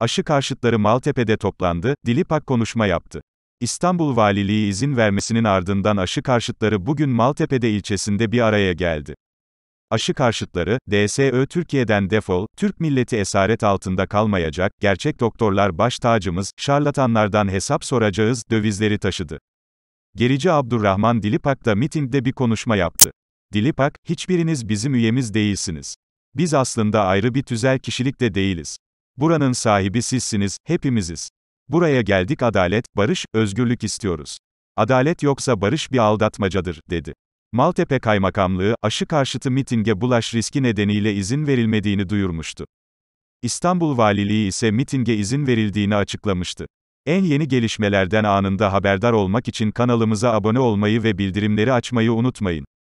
Aşı karşıtları Maltepe'de toplandı, Dilipak konuşma yaptı. İstanbul Valiliği izin vermesinin ardından aşı karşıtları bugün Maltepe'de ilçesinde bir araya geldi. Aşı karşıtları, DSÖ Türkiye'den defol, Türk milleti esaret altında kalmayacak, gerçek doktorlar baş tacımız, şarlatanlardan hesap soracağız, dövizleri taşıdı. Gerici Abdurrahman Dilipak da mitingde bir konuşma yaptı. Dilipak, hiçbiriniz bizim üyemiz değilsiniz. Biz aslında ayrı bir tüzel kişilik de değiliz. Buranın sahibi sizsiniz, hepimiziz. Buraya geldik adalet, barış, özgürlük istiyoruz. Adalet yoksa barış bir aldatmacadır, dedi. Maltepe Kaymakamlığı, aşı karşıtı mitinge bulaş riski nedeniyle izin verilmediğini duyurmuştu. İstanbul Valiliği ise mitinge izin verildiğini açıklamıştı. En yeni gelişmelerden anında haberdar olmak için kanalımıza abone olmayı ve bildirimleri açmayı unutmayın.